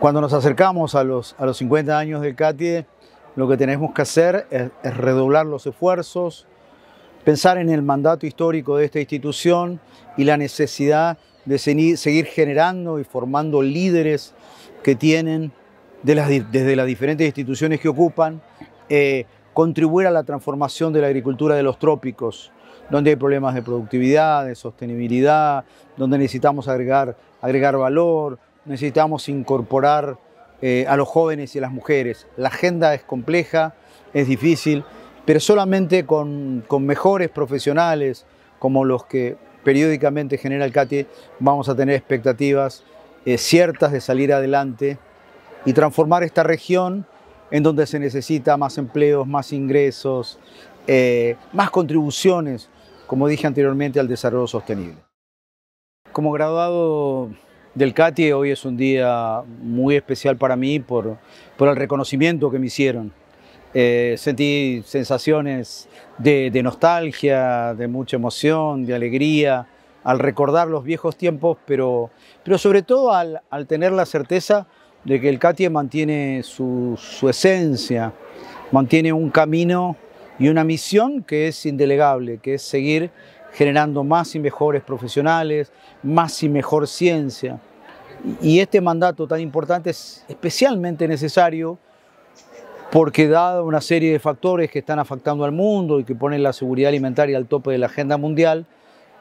Cuando nos acercamos a los, a los 50 años del CATIE, lo que tenemos que hacer es, redoblar los esfuerzos, pensar en el mandato histórico de esta institución y la necesidad de seguir generando y formando líderes que tienen desde las diferentes instituciones que ocupan, eh, contribuir a la transformación de la agricultura de los trópicos, donde hay problemas de productividad, de sostenibilidad, donde necesitamos agregar, agregar valor, necesitamos incorporar eh, a los jóvenes y a las mujeres. La agenda es compleja, es difícil, pero solamente con, mejores profesionales como los que periódicamente genera el CATI vamos a tener expectativas eh, ciertas de salir adelante y transformar esta región en donde se necesita más empleos, más ingresos, eh, más contribuciones, como dije anteriormente, al desarrollo sostenible. Como graduado del CATI, hoy es un día muy especial para mí por, por el reconocimiento que me hicieron. Eh, sentí sensaciones de, nostalgia, de mucha emoción, de alegría, al recordar los viejos tiempos, pero, pero sobre todo al, tener la certeza de que el CATIE mantiene su, su esencia, mantiene un camino y una misión que es indelegable, que es seguir generando más y mejores profesionales, más y mejor ciencia. Y este mandato tan importante es especialmente necesario porque dado una serie de factores que están afectando al mundo y que ponen la seguridad alimentaria al tope de la agenda mundial,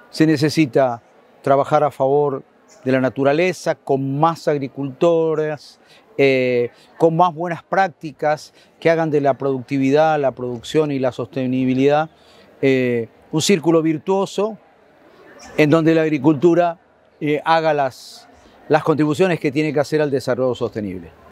se necesita trabajar a favor de la naturaleza, con más agricultores, eh, con más buenas prácticas que hagan de la productividad, la producción y la sostenibilidad eh, un círculo virtuoso en donde la agricultura eh, haga las, las contribuciones que tiene que hacer al desarrollo sostenible.